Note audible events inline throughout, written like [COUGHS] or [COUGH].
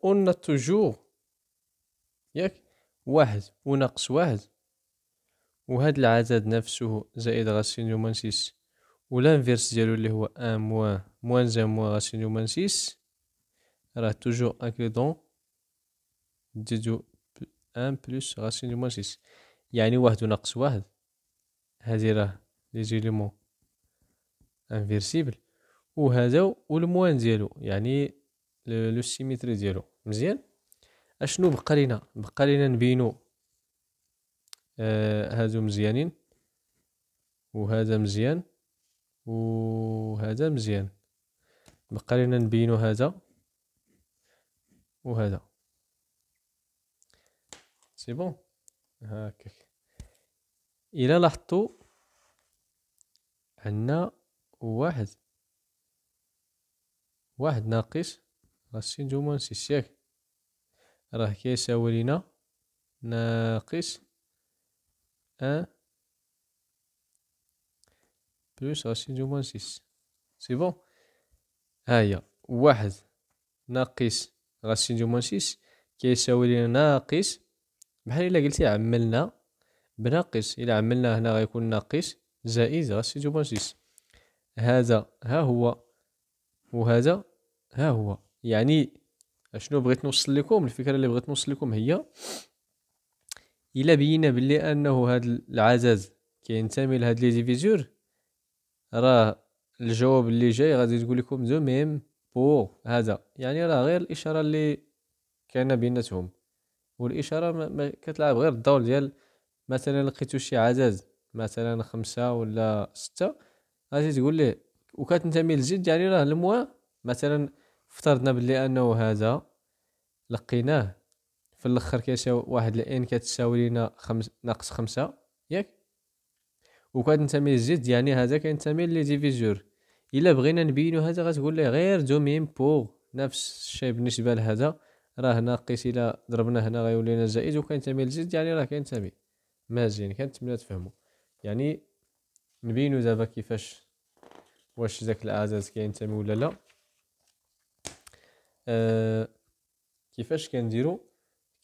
اون آه، توجور ياك واحد وناقص واحد وهاد العدد نفسه زائد غاسين يومان سيس ولانفيرس ديالو اللي هو ان موان موان زان موان غاسين يومان سيس راه توجور اكيدون ديدو ان بلوس غاسين يومان سيس يعني واحد وناقص واحد هادي راه لي زيليمون انفيرسيبل وهذا والموان ديالو يعني لو سيميتري ديالو مزيان اشنو بقى لينا بقى لينا نبينو آه هادو مزيانين وهذا مزيان وهذا مزيان بقى لينا نبينو هذا وهذا سي بون هاكك الى لاحظتوا عندنا واحد واحد ناقص راسين غسين جومانسيس ياك راه كيساوي لينا ناقص ان بلوس غسين جومانسيس سي بون هاهي واحد ناقص راسين غسين جومانسيس كيساوي لينا ناقص بحال الا قلتي عملنا بناقص الا عملنا هنا غيكون ناقص زائد راسين غسين جومانسيس هذا ها هو وهذا ها هو يعني شنو بغيت نوصل لكم الفكره اللي بغيت نوصل لكم هي الا بينا بلي انه هاد العزاز كينتمي لهاد لي ديفيزور راه الجواب اللي جاي غادي تقول لكم دو ميم بو هذا يعني راه غير الاشاره اللي كان بيناتهم والاشاره ما كتلعب غير الدور ديال مثلا لقيتو شي عزاز مثلا خمسة ولا ستة غادي تقول ليه وكتنتمي لزيد يعني راه الموا مثلا افترضنا باللي انه هذا لقيناه في الاخر كيساوي واحد الان كتساوي لينا خمس ناقص خمسة ياك وكتنتمي للجد يعني هذا كينتمي ديفيزور الا بغينا نبينو هذا غتقول ليه غير دو ميم بوغ نفس الشيء بالنسبه لهذا راه ناقص الا ضربنا هنا غيولي لنا زائد وكينتمي للجد يعني راه كينتمي مزيان كنتمنى تفهموا يعني نبينو دابا كيفاش واش داك العدد كينتمي ولا لا آه، كيفاش كنديرو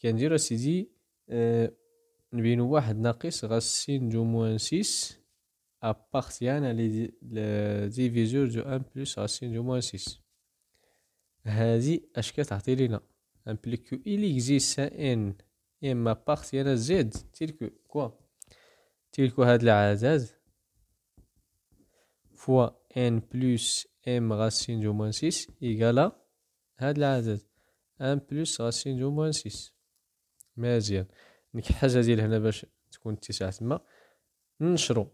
كنديرو سيدي أه نبينو واحد ناقص غاس سين دو موان سيس ابارتيان لي ديفيزور دو ان بلوس غاس سين دو موان سيس هادي اش كتعطي لينا امبليكو الي اكزيس ان اما بارتيان زيد تيركو كوا تيركو هاد العدد فوا ان بلوس ام غاس سين دو موان سيس ايكالا هاد العدد ان بلس غاسين موان سيس مزيان ديك حاجة ديال هنا باش تكون التسعه تما ننشرو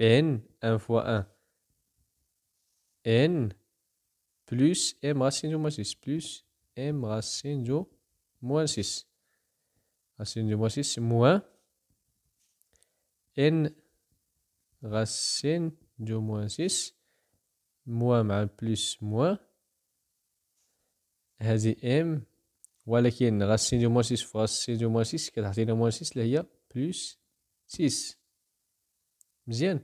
ان ان فوا ان ان بلس ام غاسين دو موان سيس بلس ام غاسين دو موان سيس غاسين دو موان سيس موان ان غاسين دو موان سيس موان مع بلس موان هذه ام ولكن غاسين دو موان سيس فوا سين دو موان سيس كتعطينا موان سيس اللي هي بلوس سيس مزيان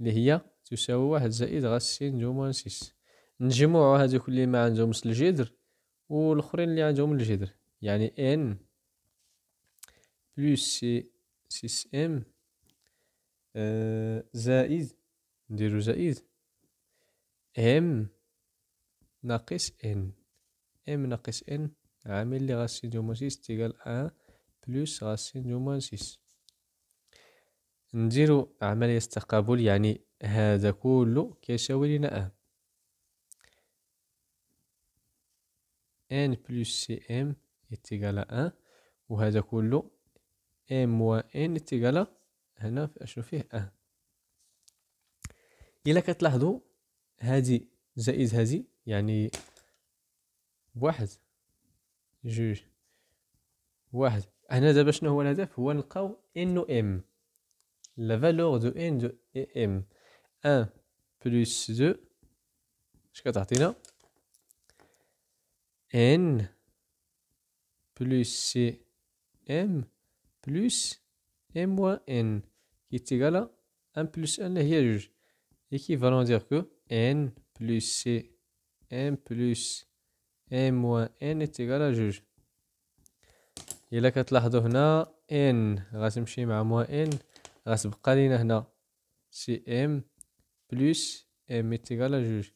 اللي هي تساوي واحد زائد غاسين دو موان سيس نجمعو هادوك اللي ما الجدر و والاخرين اللي عندهم الجدر يعني ان بلوس سي سيس ام آه زائد نديرو زائد ام ناقص ان ام ناقص ان عامل لي غاسين دو موان سيس تيكال ان بلوس غاسين دو موان سيس نديرو عملية تقابل يعني هذا كله كيساوي لنا ان ان بلوس سي ام يتيغال ان وهذا كله ام و ان يتيغال هنا اشنو فيه ان الا كتلاحظوا هذه زائد هذه يعني Wahe. n m. La valeur de n de m. 1 plus 2. Jusqu'à donne N plus c m plus m moins n qui est égal à 1 plus 1. équivalent qui dire que n plus c m plus... m موان ان تيغالا جوج الا كتلاحظوا هنا ان غتمشي مع موان ان غتبقى لينا هنا سي ام بلس ام تيغالا جوج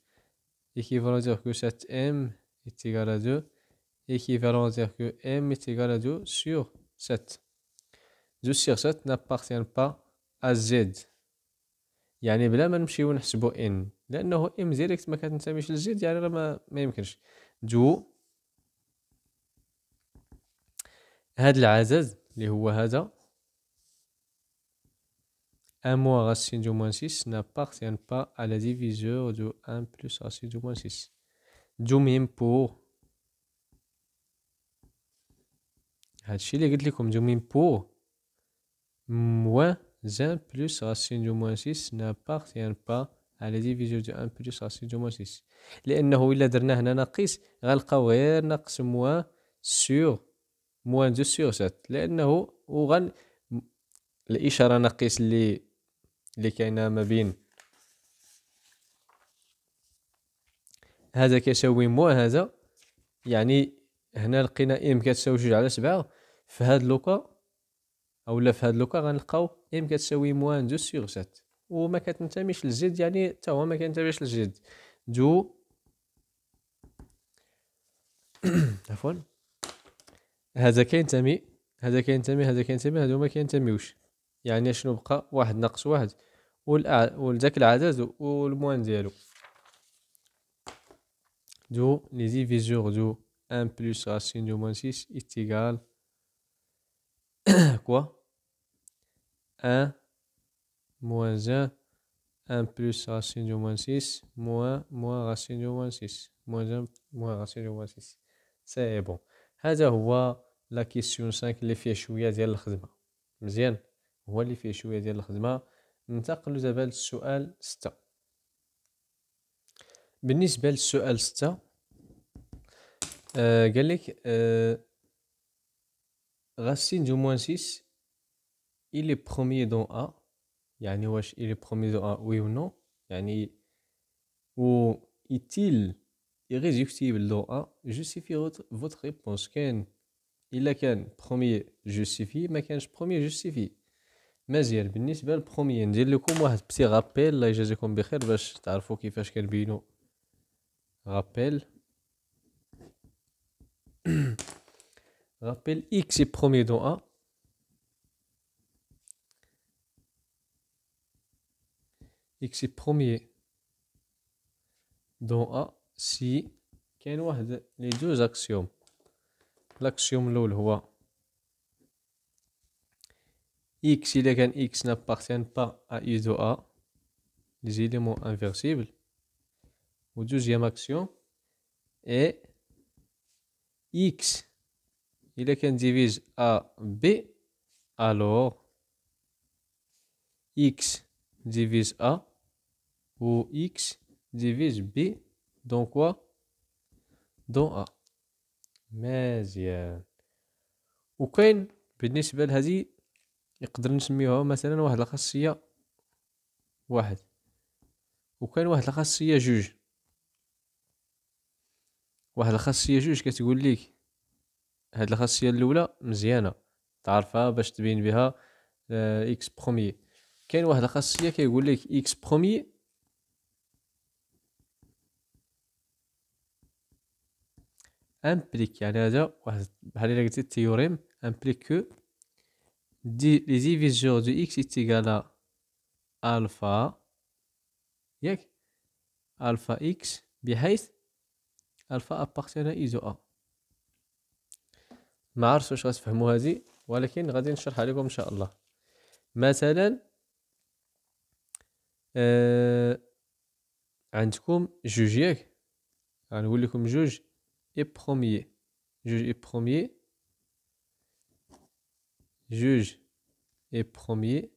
ايكيفالون دير كو سات ام تيغالا دو ايكيفالون دير كو ام تيغالا دو سيغ سات دو سيغ سات نابارتيان با ا زيد يعني بلا ما نمشيو نحسبو ان لانه ام زيريكت ما كتنتميش لزيد يعني راه ما يمكنش جو هاد العزاز اللي هو هذا ام راسين racine موان moins 6 n'appartient با à la ديفيزور دو 1 plus racine دو moins 6. دو ميم بور هادشي اللي قلت لكم دو ميم بور موان زان بلوس راسين دو موان سيس بارتيان با على في جوج ان بلوس دو موان سيس لانه الا درنا هنا ناقص غنلقاو غير ناقص موان سيغ موان دو سيغ سات لانه وغن الاشاره ناقص اللي اللي كاينه ما بين هذا كيساوي موان هذا يعني هنا لقينا ام كتساوي جوج على سبعة في هاد لوكا او لا في هاد لوكا غنلقاو ام كتساوي موان دو سيغ سات وما كتنتميش للجد يعني حتى هو ما كينتميش للجد دو [COUGHS] عفوا هذا كينتمي هذا كينتمي هذا كينتمي هادو ما كينتميوش يعني شنو بقى واحد ناقص واحد والأع... ولذاك العدد والموان ديالو دو لي ديفيزور دو ان بلس راسين دو موان سيس ايتيغال كوا ان moins 1, 1 plus racine de moins 6, moins, moins racine de moins 6, moins 1, moins racine de moins 6. C'est bon. هذا هو لا كيسيون 5 اللي فيه شويه ديال الخدمه مزيان هو اللي فيه شويه ديال الخدمه ننتقلوا دابا للسؤال 6 بالنسبه للسؤال 6 آه قال لك آه racine دو موان 6 il est premier dans A يعني واش إلي est دو أن وي ou نو يعني و est-il irréductible لو ا justifie votre réponse كان الا كان بروميي جوستيفي ما كانش بروميي جوستيفي مزيان بالنسبه للبروميي ندير لكم واحد بسي غابيل الله يجازيكم بخير باش تعرفوا كيفاش كنبينو غابيل غابيل اكس بروميي دو أن x est premier dans A si les les deux axiomes. L'axiome le le voit. x est qu'un x n'appartient pas à u de A les éléments inversibles au deuxième axiome et x il qu'un divise A B alors x divise A ou x divise b dans quoi Dans A مزيان وكاين بالنسبة لهذه نقدر نسميوها مثلا واحد الخاصية واحد وكاين واحد الخاصية جوج واحد الخاصية جوج كتقول لك هاد الخاصية الأولى مزيانة تعرفها باش تبين بها اكس آه، بروميي كاين واحد الخاصية كيقول لك اكس بروميي امبليك euh, يعني هذا واحد بحال الا قلتي التيوريم امبليك كو دي لي ديفيزيون دو اكس ايتيكالا الفا ياك الفا اكس بحيث الفا ابارتيان ايزو ا ما عرفتش واش غتفهموا هذه ولكن غادي نشرحها لكم ان شاء الله مثلا آه عندكم جوج ياك غنقول لكم جوج et premier. Juge est premier. Juge est premier.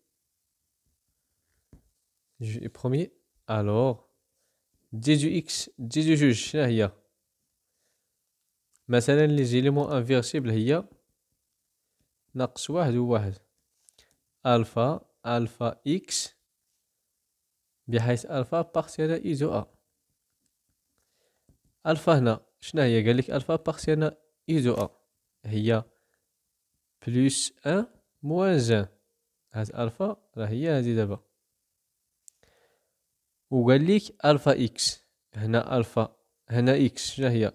Juge est premier. Alors, 18x, 18 juge là, les éléments inversibles هي ناقص واحد وواحد الفا alpha alpha بحيث الفا بارتي شنو هي قال لك الفا بارتيان ايزو ا هي بلوس ان موان زان هاد الفا راه هي هادي دابا وقال لك الفا اكس هنا الفا هنا اكس شنو هي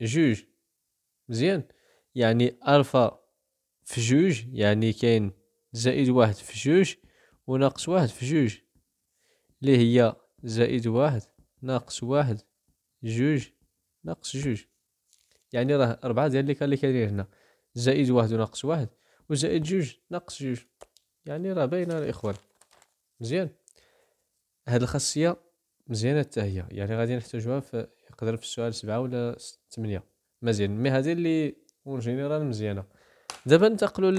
جوج مزيان يعني الفا في جوج يعني كاين زائد واحد في جوج وناقص واحد في جوج اللي هي زائد واحد ناقص واحد جوج ناقص جوج يعني راه أربعة ديال لي كالي كاينين هنا زائد واحد وناقص واحد وزائد جوج ناقص جوج يعني راه باينة الإخوان مزيان هاد الخاصية مزيانة حتى هي يعني غادي نحتاجوها في يقدر في السؤال سبعة ولا ثمانية مزيان مي هادي لي اون جينيرال مزيانة دابا ننتقلو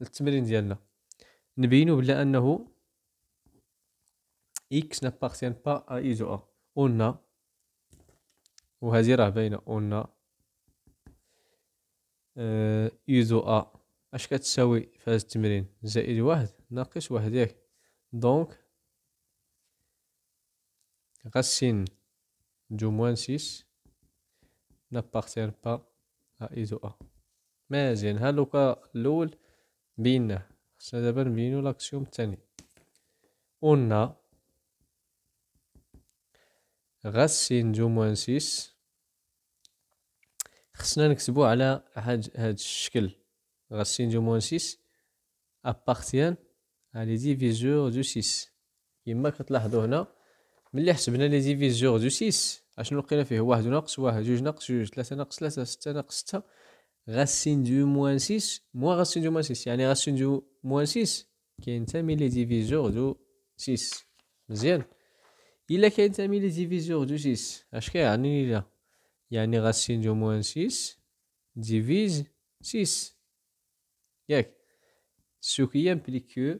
للتمرين ديالنا نبينو بلا أنه إكس نابارتيان با أ إيزو أ أون وهذه راه باينه قلنا أه يزو ا اش كتساوي في هذا التمرين زائد واحد ناقص واحد ياك دونك غاسين دو موان سيس n'appartient با ا ايزو ا مازين ها لوكا الاول بينا خصنا دابا نبينو لاكسيوم الثاني قلنا غاسين دو موان سيس خصنا نكتبو على هاد هاد الشكل غاسين دو موان سيس ابارتيان لي ديفيزور دو سيس كيما كتلاحظو هنا ملي حسبنا لي ديفيزور دو سيس اشنو لقينا فيه واحد ناقص واحد جوج ناقص جوج ثلاثة ناقص ثلاثة ستة ناقص ستة غاسين دو موان سيس موان غاسين دو موان سيس يعني غاسين دو موان سيس كينتمي لي ديفيزور دو سيس مزيان الا تامي لي ديفيزور دو 6 اش كيعني لا يعني دو موان 6 ديفيز 6 ياك سو كي امبليكو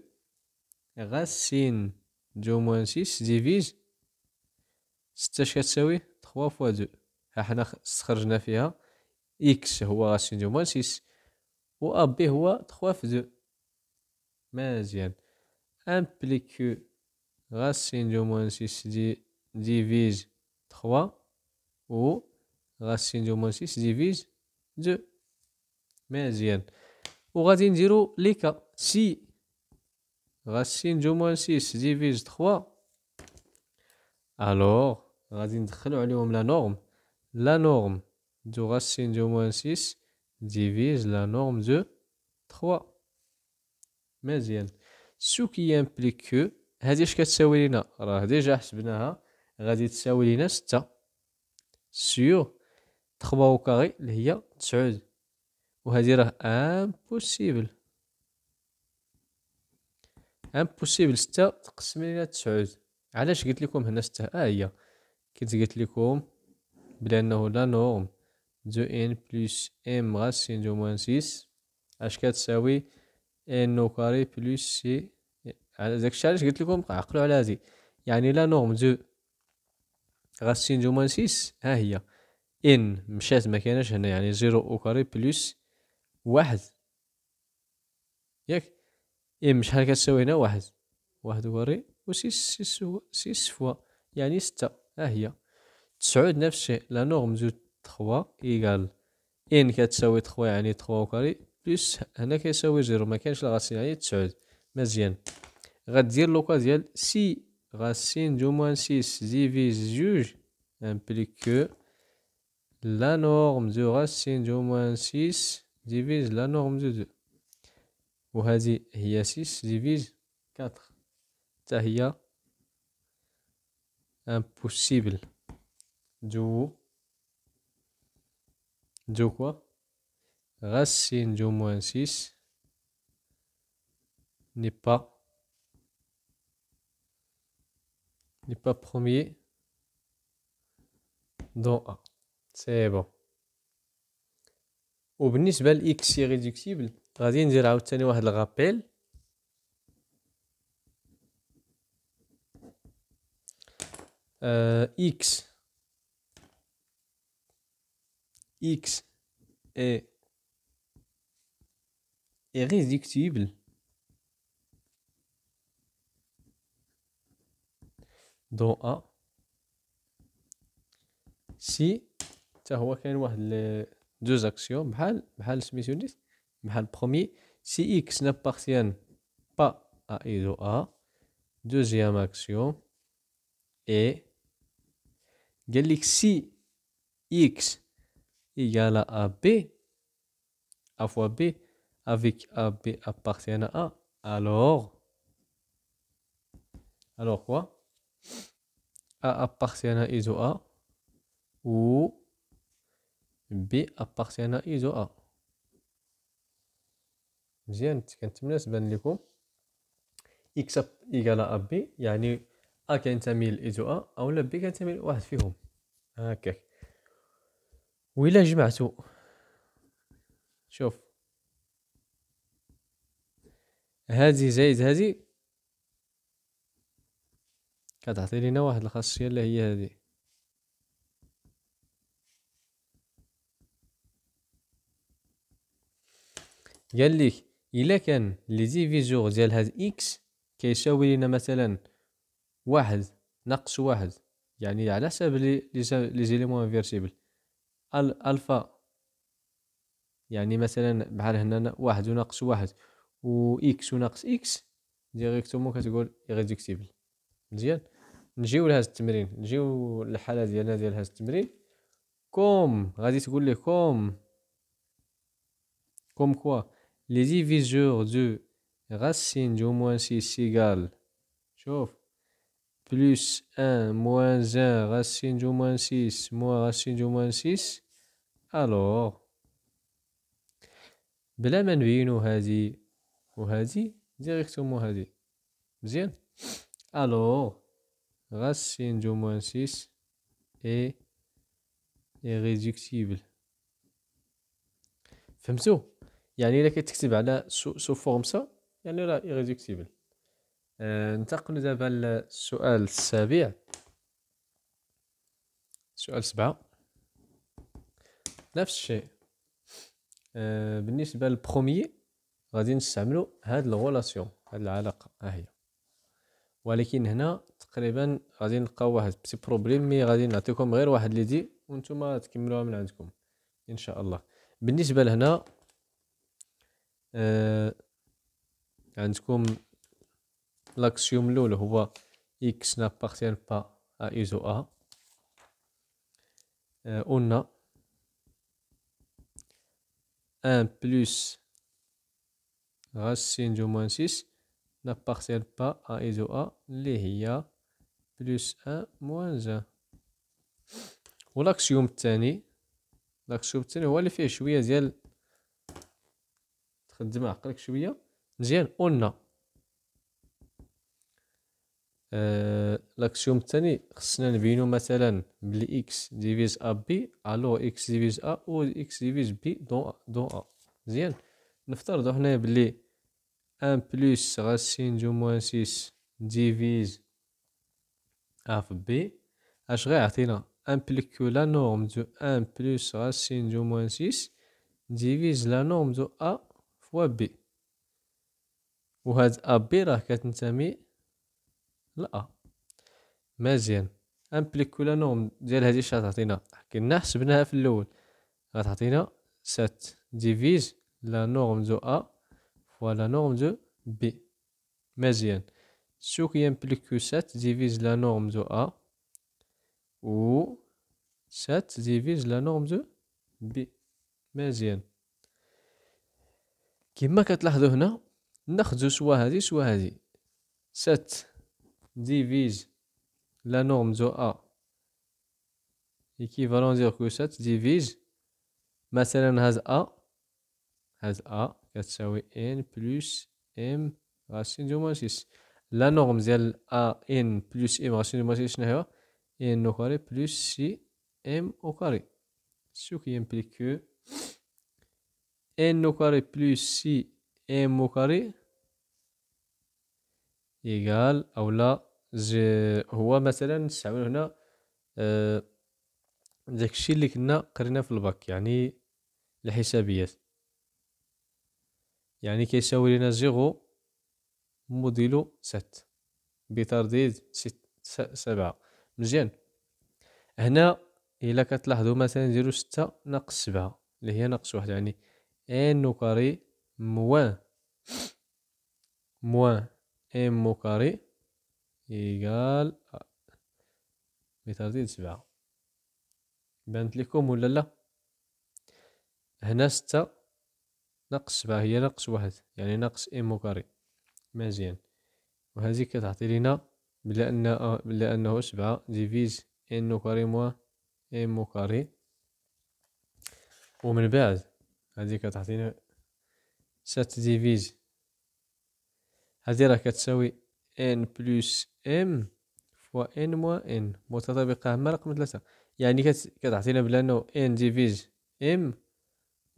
غاسين دو موان 6 ديفيز 6 اش كتساوي 3 فوا 2 ها حنا استخرجنا فيها اكس هو غاسين دو موان 6 و ا بي هو 3 في 2 مزيان امبليكو racine de moins 6 divise 3 ou racine de moins 6 divise 2 مزيان وغادي نديرو les cas. Si racine de moins 6 divise 3 alors غادي de عليهم la norme la norme de racine de moins 6 divise la norme de 3 مزيان ce qui implique que هادي اش كتساوي لينا راه ديجا حسبناها غادي تساوي لينا ستة سيو تخبا وكاغي اللي هي تسعود وهذه راه امبوسيبل امبوسيبل ستة تقسم لينا تسعود علاش قلت لكم هنا ستة ها آه هي كنت قلت لكم بلا انه لا نورم دو ان بلس ام راسين دو موان سيس اش كتساوي ان نو كاري بلس سي داك الشيء علاش قلت لكم عقلوا على هذه يعني لا نورم دو غاسين دو موان سيس ها هي ان مشات ما كاينش هنا يعني زيرو او كاري بلس واحد ياك ان شحال كتساوي هنا واحد واحد او كاري و سيس سيس سيس فوا يعني ستة ها هي تسعود نفس الشيء لا نورم دو تخوا ايكال ان كتساوي تخوا يعني تخوا او كاري بلس هنا كيساوي زيرو ما كاينش لا غاسين يعني تسعود مزيان غدير l'occasion, ديال si racine du moins 6 divise juge implique que la norme de racine du moins 6 divise la norme de 2 y a 6 divise 4 C'est impossible du du quoi racine du moins 6 n'est pas n'est pas premier dans A. C'est bon. au ل x irréductible غادي ندير عاوتاني واحد الغابيل euh, x x est irréductible Donc A, si, tu vois, les deux actions, je vais vous si X n'appartient pas à A, deuxième action, et si X égale à B, A fois B, avec A, B appartient à A, alors, alors quoi? A appartient à iso A ou B appartient à iso A مزيان كنتمنى تبان لكم اكس ايكالا ا بي يعني ا كينتمي لايزو ا او لا بي كينتمي لواحد فيهم هكاك الى جمعتو شوف هذه زايد هذه كتعطي لينا واحد الخاصيه اللي هي هذه قال لك الا كان لي ديفيزور ديال هاد اكس كيساوي لينا مثلا واحد ناقص واحد يعني على حساب لي زيليمون انفيرسيبل الفا يعني مثلا بحال هنا واحد وناقص واحد و اكس وناقص اكس ديريكتومون كتقول ايريدكتيبل مزيان نجيو لهذا التمرين نجيو للحاله ديالنا ديال هذا التمرين كوم غادي تقول لي كوم كوم كوا لي ديفيزور دو راسين دو موان سي سيغال شوف بلوس 1 موان 1 راسين دو موان 6 موان راسين دو موان 6 الوغ بلا ما نبينو هادي وهادي ديريكتومون هادي مزيان Alors, racine de moins 6 est irréductible. فهمتو يعني الا كتكتب على سو فورم سا يعني راه irréductible آه دابا للسؤال السابع سؤال سبعة نفس الشيء آه بالنسبة للبرومي غادي نستعملو هاد الغولاسيون هاد العلاقة ها هي ولكن هنا تقريبا غادي نلقاو واحد بسي بروبليم مي غادي نعطيكم غير واحد ليدي وانتم تكملوها من عندكم ان شاء الله بالنسبه لهنا آه عندكم لاكسيوم الاول هو اكس نابارتيان با ا ايزو ا on a 1 آه، plus racine de 6 لا با أ إيزو أ اللي هي بلوس أن موان أن والأكسيوم الثاني الأكسيوم الثاني هو اللي فيه شوية ديال تخدم عقلك شوية مزيان قلنا أه... لاكسيوم الثاني خصنا نبينو مثلا بلي اكس ديفيز ا بي الو اكس ديفيز ا و اكس ديفيز بي دون دون ا مزيان نفترضو حنايا بلي ان بلس غاسين دو موان سيس ديفيز اف بي اش غيعطينا ان بلكو لا نورم دو ان بلس غاسين دو موان سيس ديفيز لا نورم دو ا فوا بي وهاد ا بي راه كتنتمي لا مزيان امبليكو لا نورم ديال هادي اش غتعطينا كنا حسبناها في الاول غتعطينا سات ديفيز لا نورم دو ا fois la norme de B. مزيان ce qui implique que 7 divise la norme de A ou 7 divise la norme de B مزيان كما كتلاحظوا هنا ناخذ سوا هذه سوا هذه 7 divise la norme de A équivalent dire que 7 divise مثلا هذا A هذا A كتساوي ان بلس ام راسين دو موان سيس لا نورم ديال ا ان بلس ام راسين دو موان سيس شنو هي ان او كاري بلس سي ام او كاري سو كي امبليكو ان او كاري بلس سي ام او كاري ايغال او لا هو مثلا نستعمل هنا داكشي اللي كنا قرينا في الباك يعني الحسابيات يعني كيساوي لينا زيرو موديلو ست بترديد ست سبعة مزيان هنا إلا كتلاحظو مثلا نديرو ستة ناقص سبعة اللي هي ناقص واحد يعني ان كاري موان موان ام كاري ايكال بترديد سبعة بانت لكم ولا لا هنا ستة ناقص سبعة هي ناقص واحد يعني ناقص إم كاري مزيان وهذه كتعطي لينا بلا أن بلا أنه سبعة ديفيز إن كاري موا إم كاري ومن بعد هذه كتعطينا سات ديفيز هذه راه كتساوي ان بلس ام فوا ان موا ان متطابقة مع رقم ثلاثة يعني كتعطينا بلا أنه ان ديفيز ام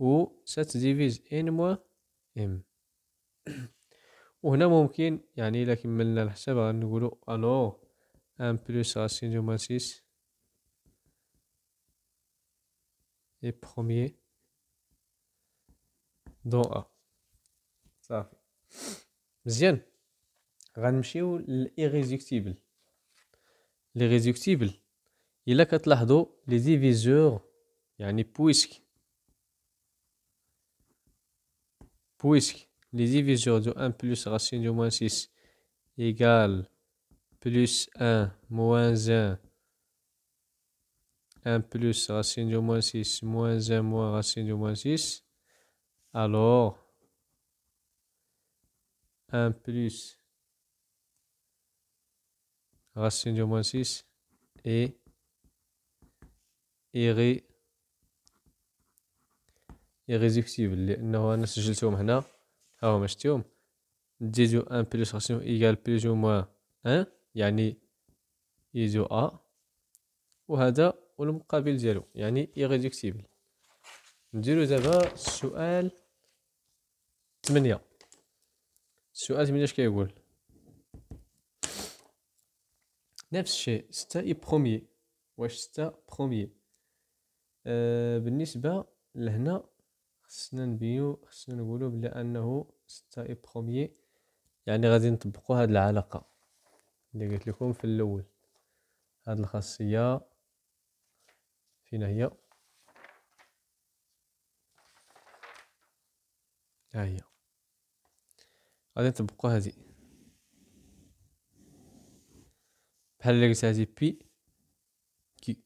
و ديفيز ان موا ام وهنا ممكن يعني إلا كملنا الحساب غنقولو الو ان بلوس راسين دو ماتيس لي premier دون ا صافي مزيان غنمشيو للايريزيكتيبل لي ريزيكتيبل الا كتلاحظوا لي ديفيزور يعني بويسك puisque les divisions de 1 plus racine de moins 6 égale plus 1 moins 1 1 plus racine de moins 6 moins 1 moins racine de moins 6 alors 1 plus racine de moins 6 est irréductible ايغيزيكتيبل لانه انا سجلتهم هنا ها هما شتيهم ديزو ان بلس غاسيون ايكال بلس او موان ان يعني ايزو ا وهذا والمقابل ديالو يعني ايغيديكتيبل نديرو دابا السؤال 8 السؤال 8 اش كيقول نفس الشيء ستة اي بخومي واش ستة بخومي أه بالنسبه لهنا خصنا نبيو خصنا نقولو بلا انه ستة اي بخوميي يعني غادي نطبقو هاد العلاقة اللي قلت لكم في الاول هاد الخاصية فينا هي ها هي غادي نطبقو هادي بحال اللي قلت هادي بي كي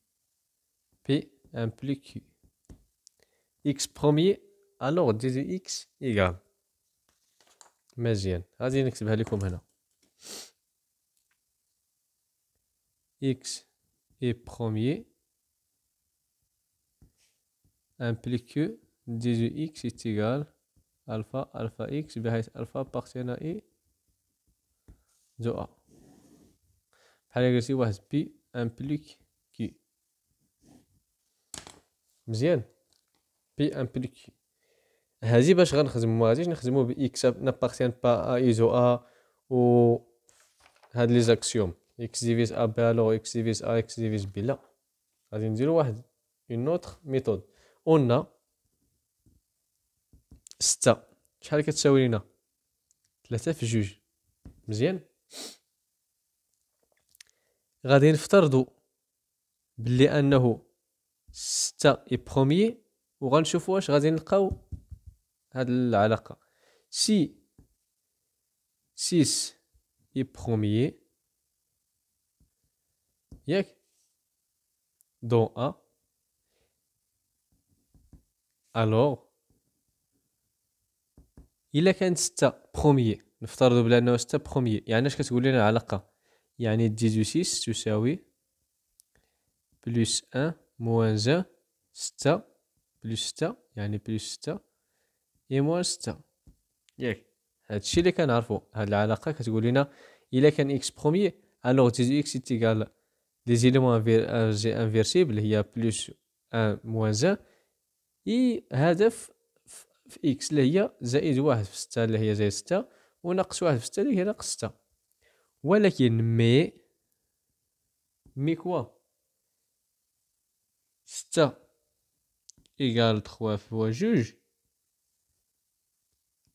بي امبلي كي اكس بروميي الوغ دي دي اكس ايكال مزيان غادي نكتبها لكم هنا اكس اي برومي امبليكو دي دي اكس ايكال الفا الفا اكس بحيث الفا بارتينا اي زو ا بحال قلتي واحد بي امبليك كي مزيان بي امبليك كي هذه باش غنخدمو هذه نخدمو باكس نابارتيان با ايزو ا و هاد لي زاكسيوم اكس ديفيز ا بالو اكس ديفيز ا اكس ديفيز بي لا غادي نديرو واحد اون اوتر ميثود قلنا ستة شحال كتساوي لينا ثلاثة في جوج مزيان غادي نفترضو بلي انه ستة اي بخوميي وغنشوفو واش غادي نلقاو هاد العلاقة سي سيس اي بخوميي ياك دون ان الوغ الا كانت ستة بخوميي نفترضو بلا انه ستة بخوميي يعني اش كتقول لنا العلاقة يعني ديزو سيس تساوي بلوس ان موان زان ستة بلوس ستة يعني بلوس ستة اي موان ستة ياك هادشي اللي كنعرفو هاد العلاقة كتقول لنا الا كان اكس برومي الوغ دي اكس تيكال لي زيليمون جي انفيرسيبل هي بلوس ان موان زان اي هدف في اكس اللي هي زائد واحد في ستة اللي هي زائد ستة وناقص واحد في ستة اللي هي ناقص ستة ولكن مي مي كوا ستة إيكال تخوا فوا جوج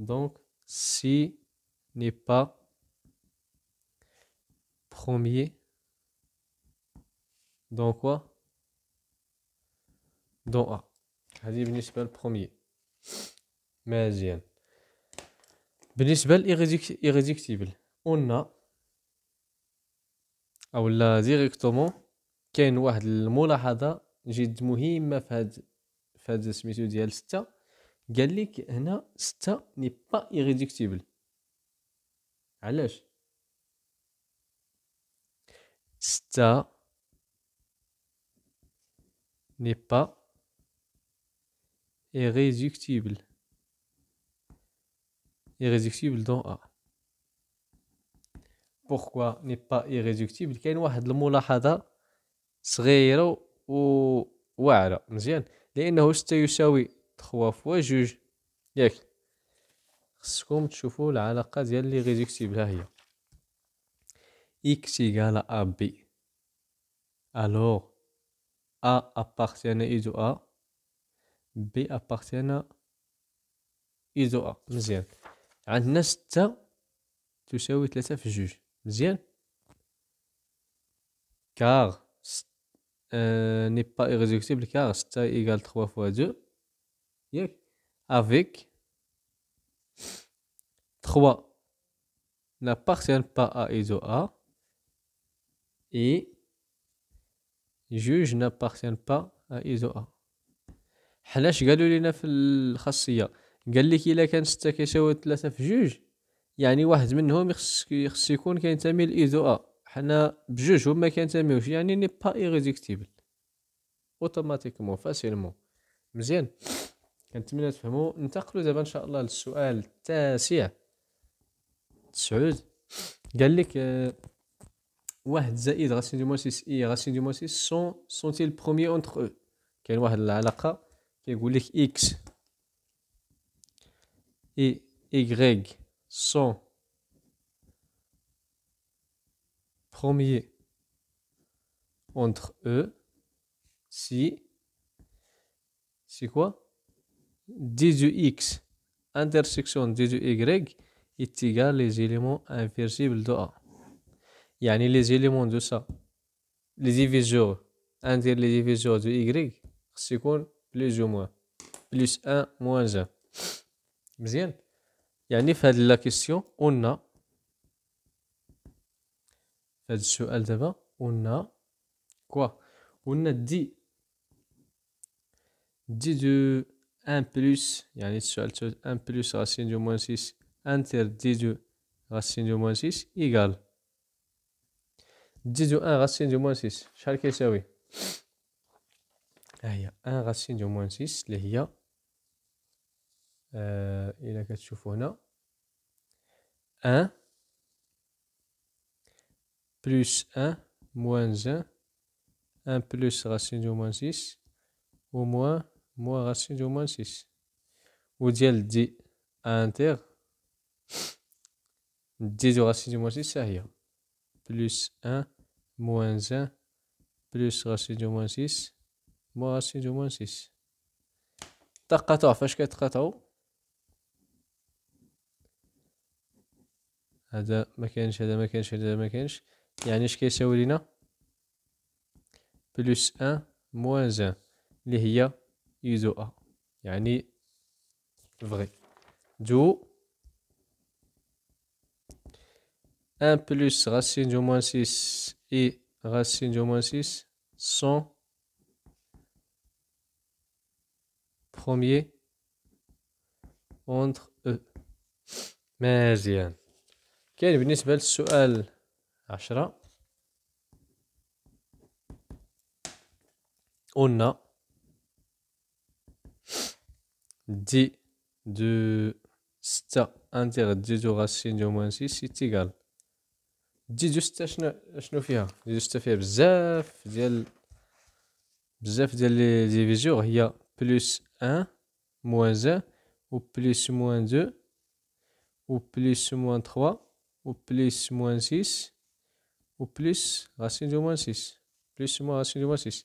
Donc, si n'est pas premier dans quoi Dans A. هذه بالنسبة للبروميي مزيان بالنسبة للإيريديكتيبل قلنا أو لا ديريكتومون كاين واحد الملاحظة جد مهمة في هاد في هاد سميتو ديال ستة قال لك هنا ستة ني با ايريدكتيبل علاش ستة ني با ايريديكتيبل ايريدكتيبل دون ا بوركوا ني با ايريدكتيبل كاين واحد الملاحظه صغيره و واعره مزيان لانه ستة يساوي تخوا فوا جوج ياك خصكم تشوفوا العلاقة ديال لي غيديكتيبلها هي إكس إيكال أ بي ألوغ أ أبارتيان إيدو أ بي أبارتيان إيدو أ مزيان عندنا ستة تساوي ثلاثة في جوج مزيان كار ست... آه... ني با إغزيكتيبل كار ستة إيكال تخوا فوا دو ياك افيك 3 با ا ايزو ا اي جوج juge n'appartiennent با ا ايزو ا حلاش قالوا لينا في الخاصيه قال لك الا كان 6 كيساوي 3 في جوج يعني واحد منهم يخص يكون كينتمي لايزو ا حنا بجوج هما كينتميوش يعني ني با ايريزيكتيبل اوتوماتيكمون فاسيلمون مزيان كنتمنى تفهموا ننتقلوا دابا ان شاء الله للسؤال التاسع تسعود قال لك آه، واحد زائد غاسين دو موان سيس اي غاسين دو موان سيس سون سون تي البروميي اونتر او كاين واحد العلاقه كيقول لك اكس اي y sont premiers entre او سي سي كوا d du x intersection d du y est égal les éléments inversibles de A. Il y a les éléments de ça. Les diviseurs, inter les diviseurs de y, c'est quoi plus ou moins Plus 1 moins 1. Bien. Il y a la question, on a السؤال دابا on a quoi on a dit dit de 1 plus, 1 plus racine du moins 6 interdit de racine du moins 6 égale 10 de 1 racine du moins 6. Chaque est oui. 1 ah, racine du moins 6. Il y a. Il y a 4 1 plus 1 moins 1. 1 plus racine du moins 6. Au moins. موان غاسيس موان سيس وديال دي انتر دي دو غاسيس موان سيس هي بلوس ان موان زان بلس غاسيس موان سيس موان غاسيس موان سيس تقاطع فاش كيتقاطعو هذا ما كانش هذا ما كانش هذا ما كانش يعني اش كيساوي لينا بلوس ان موان زان اللي هي يزوء يعني vrai d'où 1 plus racine du moins 6 et racine du moins 6 sont premiers entre eux مزيان كاين بالنسبه للسؤال 10 a D de sta inter de racine de moins 6 est égal. D de sta chno fia. D de sta fia bzaf diel. Il y a plus 1 moins 1 ou plus moins 2 ou plus moins 3 ou plus moins 6 ou plus racine de moins 6. Plus moins racine de moins 6.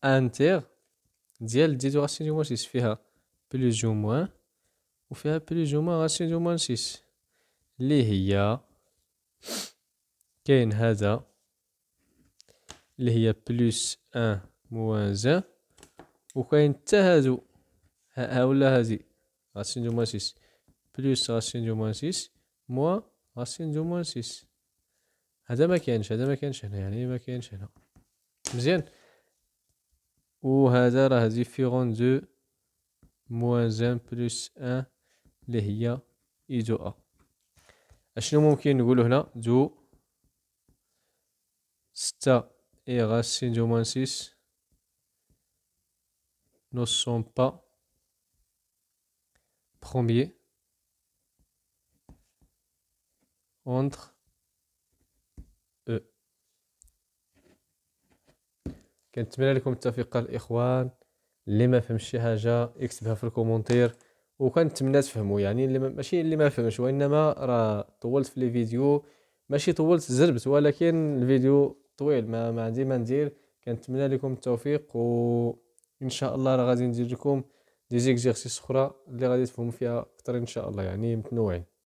Inter. ديال ديتو غاسينيومون سيس فيها بلوز او موان وفيها بلوز او موان غاسينيومون سيس اللي هي كاين هذا اللي هي بلوس ان موان زان وكاين تا هادو ها ولا هادي غاسين دو موان سيس بلوس غاسين دو موان سيس موان غاسين دو موان سيس هذا ما كاينش هذا ما كاينش هنا يعني ما كاينش هنا مزيان وهذا راه ديفيرون دو موان زان بلوس ان اللي هي اي دو ا اشنو ممكن نقولو هنا دو ستة اي غاسين دو موان سيس نو سون با premiers entre كنتمنى لكم التوفيق الاخوان اللي ما فهمش شي حاجه يكتبها في الكومونتير وكنتمنى تفهموا يعني اللي ماشي اللي ما فهمش وانما راه طولت في لي فيديو ماشي طولت زربت ولكن الفيديو طويل ما, ما عندي ما ندير كنتمنى لكم التوفيق وان شاء الله راه غادي ندير لكم دي زيكزيرسيس اخرى اللي غادي تفهموا فيها اكثر ان شاء الله يعني متنوعين